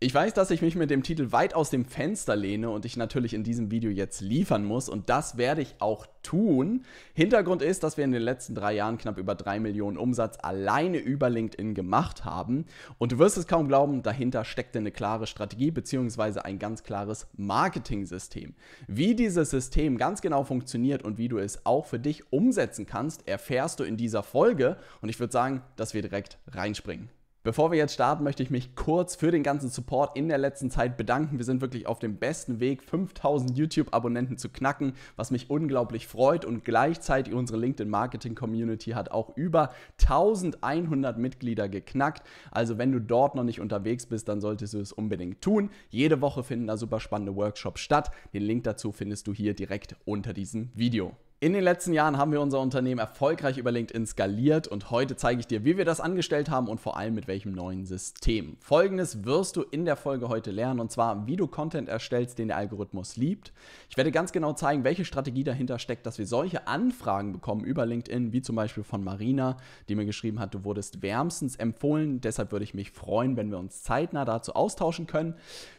Ich weiß, dass ich mich mit dem Titel weit aus dem Fenster lehne und ich natürlich in diesem Video jetzt liefern muss und das werde ich auch tun. Hintergrund ist, dass wir in den letzten drei Jahren knapp über drei Millionen Umsatz alleine über LinkedIn gemacht haben und du wirst es kaum glauben, dahinter steckt eine klare Strategie bzw. ein ganz klares Marketing-System. Wie dieses System ganz genau funktioniert und wie du es auch für dich umsetzen kannst, erfährst du in dieser Folge und ich würde sagen, dass wir direkt reinspringen. Bevor wir jetzt starten, möchte ich mich kurz für den ganzen Support in der letzten Zeit bedanken. Wir sind wirklich auf dem besten Weg, 5000 YouTube-Abonnenten zu knacken, was mich unglaublich freut. Und gleichzeitig unsere LinkedIn-Marketing-Community hat auch über 1100 Mitglieder geknackt. Also wenn du dort noch nicht unterwegs bist, dann solltest du es unbedingt tun. Jede Woche finden da super spannende Workshops statt. Den Link dazu findest du hier direkt unter diesem Video. In den letzten Jahren haben wir unser Unternehmen erfolgreich über LinkedIn skaliert und heute zeige ich dir, wie wir das angestellt haben und vor allem mit welchem neuen System. Folgendes wirst du in der Folge heute lernen und zwar, wie du Content erstellst, den der Algorithmus liebt. Ich werde ganz genau zeigen, welche Strategie dahinter steckt, dass wir solche Anfragen bekommen über LinkedIn, wie zum Beispiel von Marina, die mir geschrieben hat, du wurdest wärmstens empfohlen. Deshalb würde ich mich freuen, wenn wir uns zeitnah dazu austauschen können,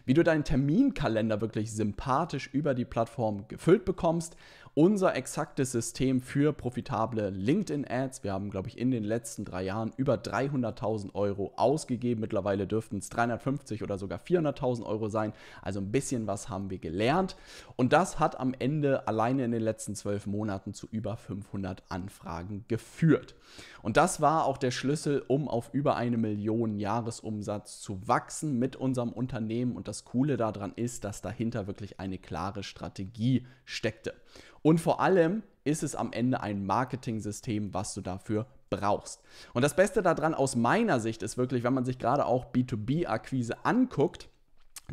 wie du deinen Terminkalender wirklich sympathisch über die Plattform gefüllt bekommst unser exaktes System für profitable LinkedIn-Ads. Wir haben, glaube ich, in den letzten drei Jahren über 300.000 Euro ausgegeben. Mittlerweile dürften es 350 oder sogar 400.000 Euro sein. Also ein bisschen was haben wir gelernt. Und das hat am Ende alleine in den letzten zwölf Monaten zu über 500 Anfragen geführt. Und das war auch der Schlüssel, um auf über eine Million Jahresumsatz zu wachsen mit unserem Unternehmen. Und das Coole daran ist, dass dahinter wirklich eine klare Strategie steckte. Und vor allem ist es am Ende ein Marketing-System, was du dafür brauchst. Und das Beste daran aus meiner Sicht ist wirklich, wenn man sich gerade auch B2B-Akquise anguckt,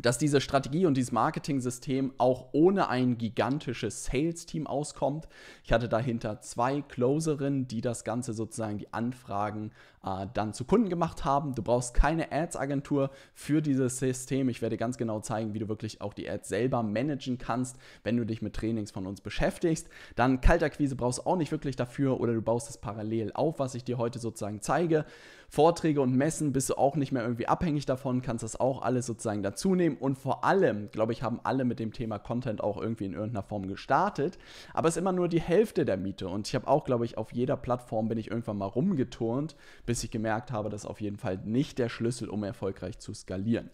dass diese Strategie und dieses Marketing-System auch ohne ein gigantisches Sales-Team auskommt. Ich hatte dahinter zwei Closerinnen, die das Ganze sozusagen die Anfragen äh, dann zu Kunden gemacht haben. Du brauchst keine Ads-Agentur für dieses System. Ich werde ganz genau zeigen, wie du wirklich auch die Ads selber managen kannst, wenn du dich mit Trainings von uns beschäftigst. Dann Kaltakquise brauchst du auch nicht wirklich dafür oder du baust es parallel auf, was ich dir heute sozusagen zeige. Vorträge und Messen bist du auch nicht mehr irgendwie abhängig davon, kannst das auch alles sozusagen dazu nehmen. Und vor allem, glaube ich, haben alle mit dem Thema Content auch irgendwie in irgendeiner Form gestartet. Aber es ist immer nur die Hälfte der Miete. Und ich habe auch, glaube ich, auf jeder Plattform bin ich irgendwann mal rumgeturnt, bis ich gemerkt habe, das ist auf jeden Fall nicht der Schlüssel, um erfolgreich zu skalieren.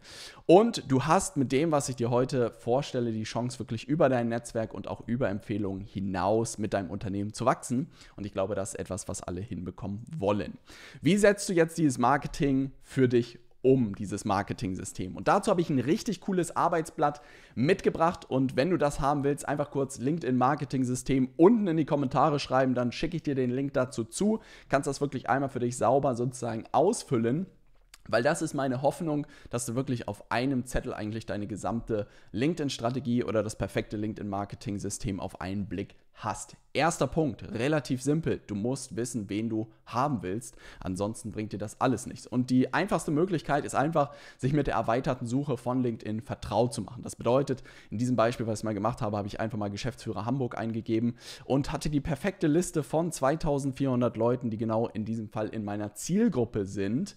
Und du hast mit dem, was ich dir heute vorstelle, die Chance, wirklich über dein Netzwerk und auch über Empfehlungen hinaus mit deinem Unternehmen zu wachsen. Und ich glaube, das ist etwas, was alle hinbekommen wollen. Wie setzt du jetzt jetzt dieses Marketing für dich um, dieses Marketing-System. Und dazu habe ich ein richtig cooles Arbeitsblatt mitgebracht. Und wenn du das haben willst, einfach kurz LinkedIn-Marketing-System unten in die Kommentare schreiben, dann schicke ich dir den Link dazu zu. Kannst das wirklich einmal für dich sauber sozusagen ausfüllen. Weil das ist meine Hoffnung, dass du wirklich auf einem Zettel eigentlich deine gesamte LinkedIn-Strategie oder das perfekte LinkedIn-Marketing-System auf einen Blick hast. Erster Punkt, relativ simpel. Du musst wissen, wen du haben willst. Ansonsten bringt dir das alles nichts. Und die einfachste Möglichkeit ist einfach, sich mit der erweiterten Suche von LinkedIn vertraut zu machen. Das bedeutet, in diesem Beispiel, was ich mal gemacht habe, habe ich einfach mal Geschäftsführer Hamburg eingegeben und hatte die perfekte Liste von 2400 Leuten, die genau in diesem Fall in meiner Zielgruppe sind.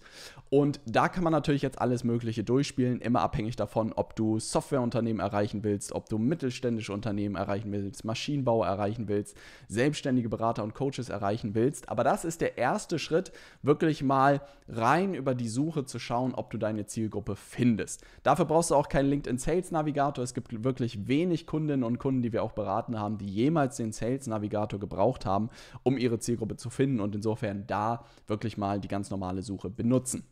Und da kann man natürlich jetzt alles Mögliche durchspielen, immer abhängig davon, ob du Softwareunternehmen erreichen willst, ob du mittelständische Unternehmen erreichen willst, Maschinenbau erreichen erreichen willst, selbstständige Berater und Coaches erreichen willst. Aber das ist der erste Schritt, wirklich mal rein über die Suche zu schauen, ob du deine Zielgruppe findest. Dafür brauchst du auch keinen LinkedIn Sales Navigator. Es gibt wirklich wenig Kundinnen und Kunden, die wir auch beraten haben, die jemals den Sales Navigator gebraucht haben, um ihre Zielgruppe zu finden und insofern da wirklich mal die ganz normale Suche benutzen.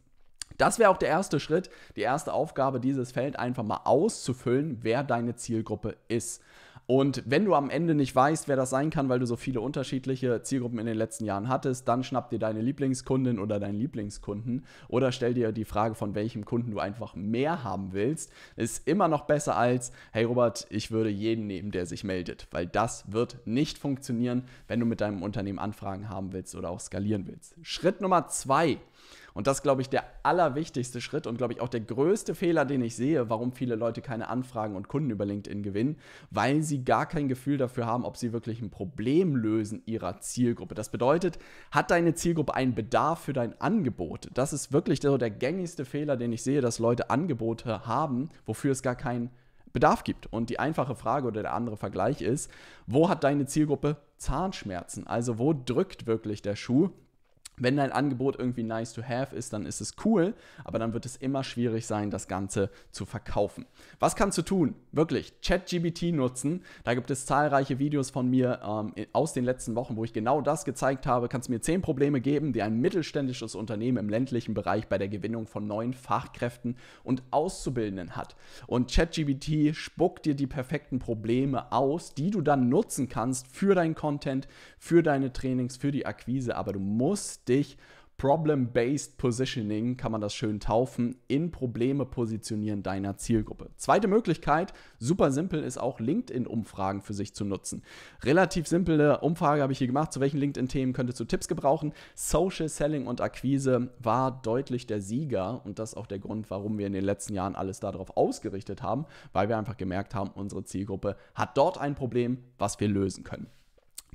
Das wäre auch der erste Schritt, die erste Aufgabe, dieses Feld einfach mal auszufüllen, wer deine Zielgruppe ist. Und wenn du am Ende nicht weißt, wer das sein kann, weil du so viele unterschiedliche Zielgruppen in den letzten Jahren hattest, dann schnapp dir deine Lieblingskundin oder deinen Lieblingskunden oder stell dir die Frage, von welchem Kunden du einfach mehr haben willst. Ist immer noch besser als, hey Robert, ich würde jeden nehmen, der sich meldet, weil das wird nicht funktionieren, wenn du mit deinem Unternehmen Anfragen haben willst oder auch skalieren willst. Schritt Nummer zwei und das, glaube ich, der allerwichtigste Schritt und, glaube ich, auch der größte Fehler, den ich sehe, warum viele Leute keine Anfragen und Kunden über LinkedIn gewinnen, weil sie gar kein Gefühl dafür haben, ob sie wirklich ein Problem lösen ihrer Zielgruppe. Das bedeutet, hat deine Zielgruppe einen Bedarf für dein Angebot? Das ist wirklich so der gängigste Fehler, den ich sehe, dass Leute Angebote haben, wofür es gar keinen Bedarf gibt. Und die einfache Frage oder der andere Vergleich ist, wo hat deine Zielgruppe Zahnschmerzen? Also wo drückt wirklich der Schuh? Wenn dein Angebot irgendwie nice to have ist, dann ist es cool, aber dann wird es immer schwierig sein, das Ganze zu verkaufen. Was kannst du tun? Wirklich, ChatGBT nutzen. Da gibt es zahlreiche Videos von mir ähm, aus den letzten Wochen, wo ich genau das gezeigt habe. Kannst du mir zehn Probleme geben, die ein mittelständisches Unternehmen im ländlichen Bereich bei der Gewinnung von neuen Fachkräften und Auszubildenden hat. Und ChatGBT spuckt dir die perfekten Probleme aus, die du dann nutzen kannst für deinen Content, für deine Trainings, für die Akquise, aber du musst dich Problem-Based Positioning, kann man das schön taufen, in Probleme positionieren deiner Zielgruppe. Zweite Möglichkeit, super simpel, ist auch LinkedIn-Umfragen für sich zu nutzen. Relativ simple Umfrage habe ich hier gemacht, zu welchen LinkedIn-Themen könntest du Tipps gebrauchen. Social Selling und Akquise war deutlich der Sieger und das ist auch der Grund, warum wir in den letzten Jahren alles darauf ausgerichtet haben, weil wir einfach gemerkt haben, unsere Zielgruppe hat dort ein Problem, was wir lösen können.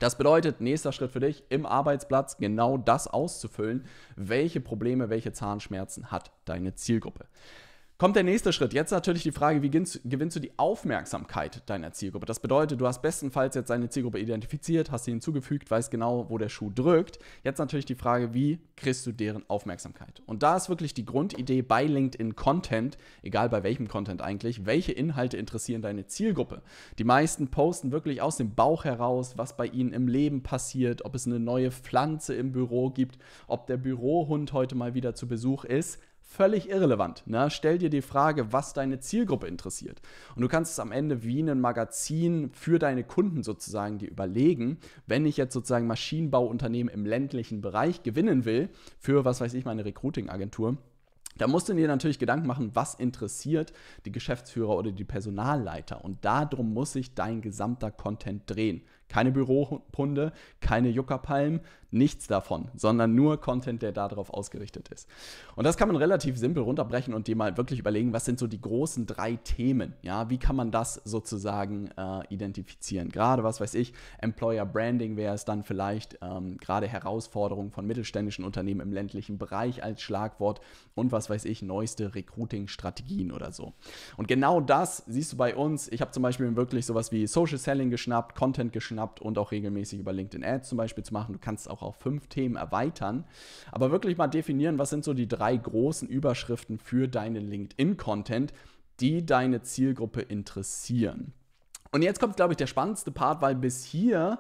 Das bedeutet, nächster Schritt für dich, im Arbeitsplatz genau das auszufüllen, welche Probleme, welche Zahnschmerzen hat deine Zielgruppe. Kommt der nächste Schritt. Jetzt natürlich die Frage, wie gewinnst, du die Aufmerksamkeit deiner Zielgruppe? Das bedeutet, du hast bestenfalls jetzt deine Zielgruppe identifiziert, hast sie hinzugefügt, weißt genau, wo der Schuh drückt. Jetzt natürlich die Frage, wie kriegst du deren Aufmerksamkeit? Und da ist wirklich die Grundidee bei LinkedIn Content, egal bei welchem Content eigentlich, welche Inhalte interessieren deine Zielgruppe? Die meisten posten wirklich aus dem Bauch heraus, was bei ihnen im Leben passiert, ob es eine neue Pflanze im Büro gibt, ob der Bürohund heute mal wieder zu Besuch ist völlig irrelevant. Ne? Stell dir die Frage, was deine Zielgruppe interessiert. Und du kannst es am Ende wie ein Magazin für deine Kunden sozusagen dir überlegen, wenn ich jetzt sozusagen Maschinenbauunternehmen im ländlichen Bereich gewinnen will, für was weiß ich, meine Recruiting-Agentur. Da musst du dir natürlich Gedanken machen, was interessiert die Geschäftsführer oder die Personalleiter. Und darum muss sich dein gesamter Content drehen. Keine Bürohunde, keine Juckerpalmen, Nichts davon, sondern nur Content, der darauf ausgerichtet ist. Und das kann man relativ simpel runterbrechen und dir mal wirklich überlegen, was sind so die großen drei Themen. Ja, wie kann man das sozusagen äh, identifizieren? Gerade, was weiß ich, Employer Branding wäre es dann vielleicht, ähm, gerade Herausforderungen von mittelständischen Unternehmen im ländlichen Bereich als Schlagwort und was weiß ich, neueste Recruiting-Strategien oder so. Und genau das siehst du bei uns. Ich habe zum Beispiel wirklich sowas wie Social Selling geschnappt, Content geschnappt und auch regelmäßig über LinkedIn Ads zum Beispiel zu machen. Du kannst auch noch auf fünf Themen erweitern. Aber wirklich mal definieren, was sind so die drei großen Überschriften für deinen LinkedIn-Content, die deine Zielgruppe interessieren. Und jetzt kommt, glaube ich, der spannendste Part, weil bis hier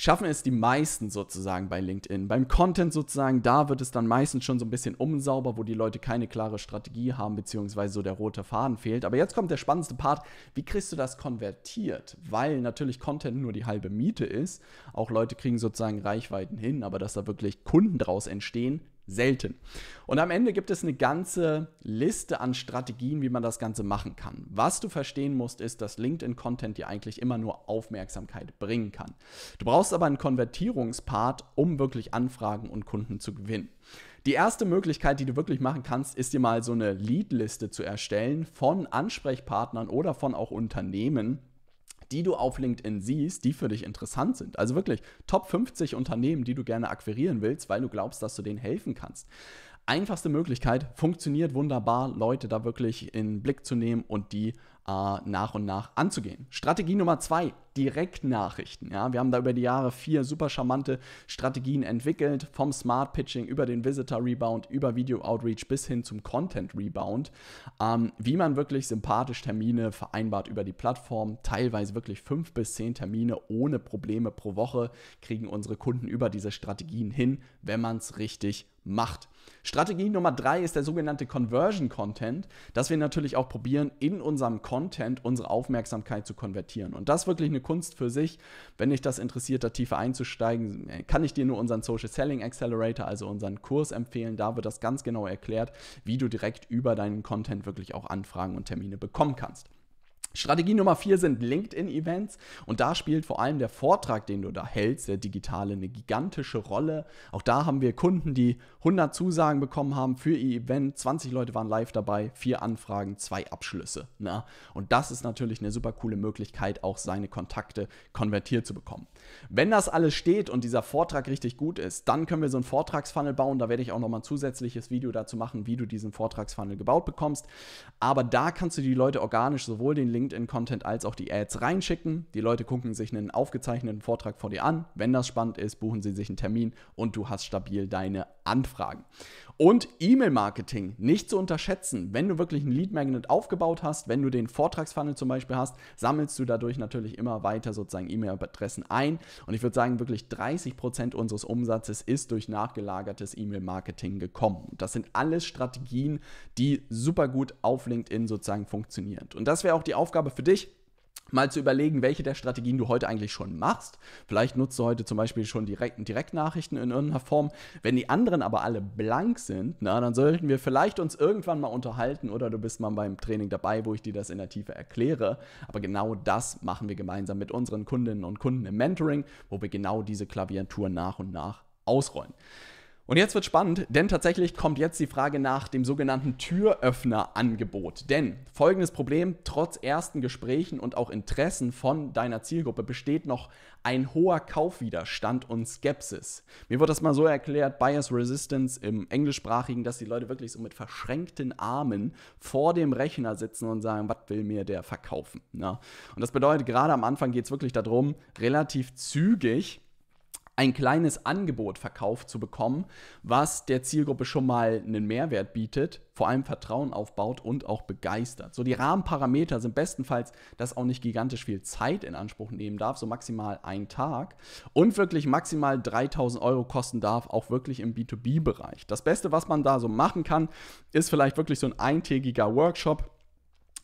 schaffen es die meisten sozusagen bei LinkedIn. Beim Content sozusagen, da wird es dann meistens schon so ein bisschen umsauber, wo die Leute keine klare Strategie haben, beziehungsweise so der rote Faden fehlt. Aber jetzt kommt der spannendste Part, wie kriegst du das konvertiert? Weil natürlich Content nur die halbe Miete ist. Auch Leute kriegen sozusagen Reichweiten hin, aber dass da wirklich Kunden draus entstehen, selten. Und am Ende gibt es eine ganze Liste an Strategien, wie man das Ganze machen kann. Was du verstehen musst, ist, dass LinkedIn-Content dir eigentlich immer nur Aufmerksamkeit bringen kann. Du brauchst aber einen Konvertierungspart, um wirklich Anfragen und Kunden zu gewinnen. Die erste Möglichkeit, die du wirklich machen kannst, ist dir mal so eine Leadliste zu erstellen von Ansprechpartnern oder von auch Unternehmen, die du auf LinkedIn siehst, die für dich interessant sind. Also wirklich Top 50 Unternehmen, die du gerne akquirieren willst, weil du glaubst, dass du denen helfen kannst. Einfachste Möglichkeit, funktioniert wunderbar, Leute da wirklich in den Blick zu nehmen und die äh, nach und nach anzugehen. Strategie Nummer zwei, Direktnachrichten. Ja, wir haben da über die Jahre vier super charmante Strategien entwickelt, vom Smart Pitching über den Visitor Rebound, über Video Outreach bis hin zum Content Rebound, ähm, wie man wirklich sympathisch Termine vereinbart über die Plattform, teilweise wirklich fünf bis zehn Termine ohne Probleme pro Woche kriegen unsere Kunden über diese Strategien hin, wenn man es richtig macht. Strategie Nummer drei ist der sogenannte Conversion Content, dass wir natürlich auch probieren, in unserem Content unsere Aufmerksamkeit zu konvertieren. Und das ist wirklich eine Kunst für sich. Wenn dich das interessiert, da tiefer einzusteigen, kann ich dir nur unseren Social Selling Accelerator, also unseren Kurs empfehlen. Da wird das ganz genau erklärt, wie du direkt über deinen Content wirklich auch Anfragen und Termine bekommen kannst. Strategie Nummer vier sind LinkedIn-Events und da spielt vor allem der Vortrag, den du da hältst, der digitale, eine gigantische Rolle. Auch da haben wir Kunden, die 100 Zusagen bekommen haben für ihr Event, 20 Leute waren live dabei, vier Anfragen, zwei Abschlüsse. Na? Ne? Und das ist natürlich eine super coole Möglichkeit, auch seine Kontakte konvertiert zu bekommen. Wenn das alles steht und dieser Vortrag richtig gut ist, dann können wir so einen Vortragsfunnel bauen. Da werde ich auch nochmal ein zusätzliches Video dazu machen, wie du diesen Vortragsfunnel gebaut bekommst. Aber da kannst du die Leute organisch sowohl den Link LinkedIn-Content als auch die Ads reinschicken. Die Leute gucken sich einen aufgezeichneten Vortrag vor dir an. Wenn das spannend ist, buchen sie sich einen Termin und du hast stabil deine Anfragen. Und E-Mail-Marketing nicht zu unterschätzen. Wenn du wirklich einen Lead-Magnet aufgebaut hast, wenn du den Vortragsfunnel zum Beispiel hast, sammelst du dadurch natürlich immer weiter sozusagen E-Mail-Adressen ein. Und ich würde sagen, wirklich 30% Prozent unseres Umsatzes ist durch nachgelagertes E-Mail-Marketing gekommen. Das sind alles Strategien, die super gut auf LinkedIn sozusagen funktionieren. Und das wäre auch die Aufgabe für dich mal zu überlegen, welche der Strategien du heute eigentlich schon machst. Vielleicht nutzt du heute zum Beispiel schon direkt, Direktnachrichten in irgendeiner Form. Wenn die anderen aber alle blank sind, na, dann sollten wir vielleicht uns irgendwann mal unterhalten oder du bist mal beim Training dabei, wo ich dir das in der Tiefe erkläre. Aber genau das machen wir gemeinsam mit unseren Kundinnen und Kunden im Mentoring, wo wir genau diese Klaviatur nach und nach ausrollen. Und jetzt wird spannend, denn tatsächlich kommt jetzt die Frage nach dem sogenannten Türöffner-Angebot. Denn folgendes Problem, trotz ersten Gesprächen und auch Interessen von deiner Zielgruppe besteht noch ein hoher Kaufwiderstand und Skepsis. Mir wird das mal so erklärt, Bias Resistance im Englischsprachigen, dass die Leute wirklich so mit verschränkten Armen vor dem Rechner sitzen und sagen, was will mir der verkaufen? Na? Ne? Und das bedeutet, gerade am Anfang geht es wirklich darum, relativ zügig ein kleines Angebot verkauft zu bekommen, was der Zielgruppe schon mal einen Mehrwert bietet, vor allem Vertrauen aufbaut und auch begeistert. So die Rahmenparameter sind bestenfalls, dass auch nicht gigantisch viel Zeit in Anspruch nehmen darf, so maximal ein Tag und wirklich maximal 3000 Euro kosten darf, auch wirklich im B2B-Bereich. Das Beste, was man da so machen kann, ist vielleicht wirklich so ein eintägiger Workshop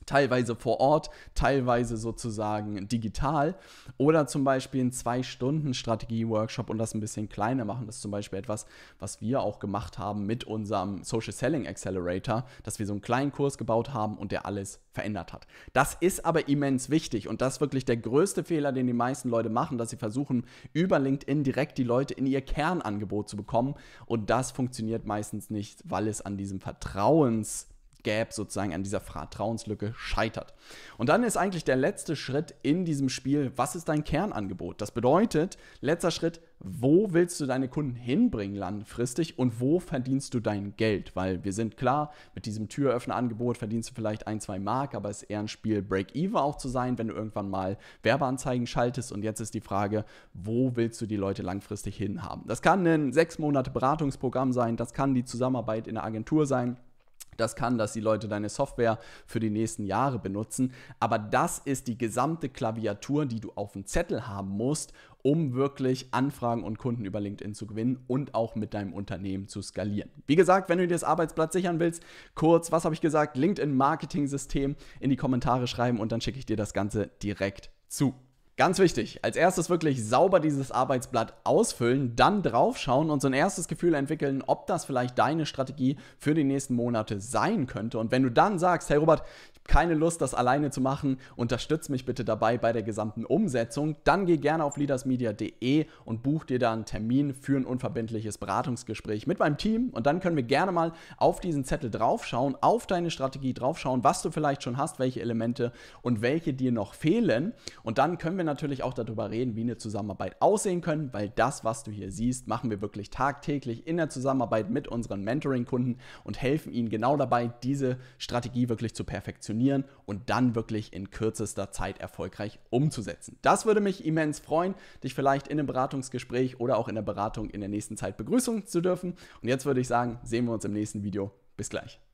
teilweise vor Ort, teilweise sozusagen digital oder zum Beispiel ein Zwei-Stunden-Strategie-Workshop und das ein bisschen kleiner machen. Das ist zum Beispiel etwas, was wir auch gemacht haben mit unserem Social Selling Accelerator, dass wir so einen kleinen Kurs gebaut haben und der alles verändert hat. Das ist aber immens wichtig und das ist wirklich der größte Fehler, den die meisten Leute machen, dass sie versuchen, über LinkedIn direkt die Leute in ihr Kernangebot zu bekommen und das funktioniert meistens nicht, weil es an diesem Vertrauens Gap sozusagen an dieser Vertrauenslücke scheitert. Und dann ist eigentlich der letzte Schritt in diesem Spiel, was ist dein Kernangebot? Das bedeutet, letzter Schritt, wo willst du deine Kunden hinbringen langfristig und wo verdienst du dein Geld? Weil wir sind klar, mit diesem Türöffnerangebot verdienst du vielleicht ein, zwei Mark, aber es ist eher ein Spiel Break-Even auch zu sein, wenn du irgendwann mal Werbeanzeigen schaltest. Und jetzt ist die Frage, wo willst du die Leute langfristig hinhaben? Das kann ein sechs Monate Beratungsprogramm sein, das kann die Zusammenarbeit in der Agentur sein. Das kann, dass die Leute deine Software für die nächsten Jahre benutzen. Aber das ist die gesamte Klaviatur, die du auf dem Zettel haben musst, um wirklich Anfragen und Kunden über LinkedIn zu gewinnen und auch mit deinem Unternehmen zu skalieren. Wie gesagt, wenn du dir das Arbeitsblatt sichern willst, kurz, was habe ich gesagt, LinkedIn Marketing System in die Kommentare schreiben und dann schicke ich dir das Ganze direkt zu. Ganz wichtig, als erstes wirklich sauber dieses Arbeitsblatt ausfüllen, dann draufschauen und so ein erstes Gefühl entwickeln, ob das vielleicht deine Strategie für die nächsten Monate sein könnte. Und wenn du dann sagst, hey Robert, ich habe keine Lust, das alleine zu machen, unterstütze mich bitte dabei bei der gesamten Umsetzung, dann geh gerne auf leadersmedia.de und buch dir da einen Termin für ein unverbindliches Beratungsgespräch mit meinem Team. Und dann können wir gerne mal auf diesen Zettel draufschauen, auf deine Strategie draufschauen, was du vielleicht schon hast, welche Elemente und welche dir noch fehlen. Und dann können wir natürlich auch darüber reden, wie eine Zusammenarbeit aussehen können, weil das, was du hier siehst, machen wir wirklich tagtäglich in der Zusammenarbeit mit unseren Mentoring-Kunden und helfen ihnen genau dabei, diese Strategie wirklich zu perfektionieren und dann wirklich in kürzester Zeit erfolgreich umzusetzen. Das würde mich immens freuen, dich vielleicht in einem Beratungsgespräch oder auch in der Beratung in der nächsten Zeit begrüßen zu dürfen. Und jetzt würde ich sagen, sehen wir uns im nächsten Video. Bis gleich.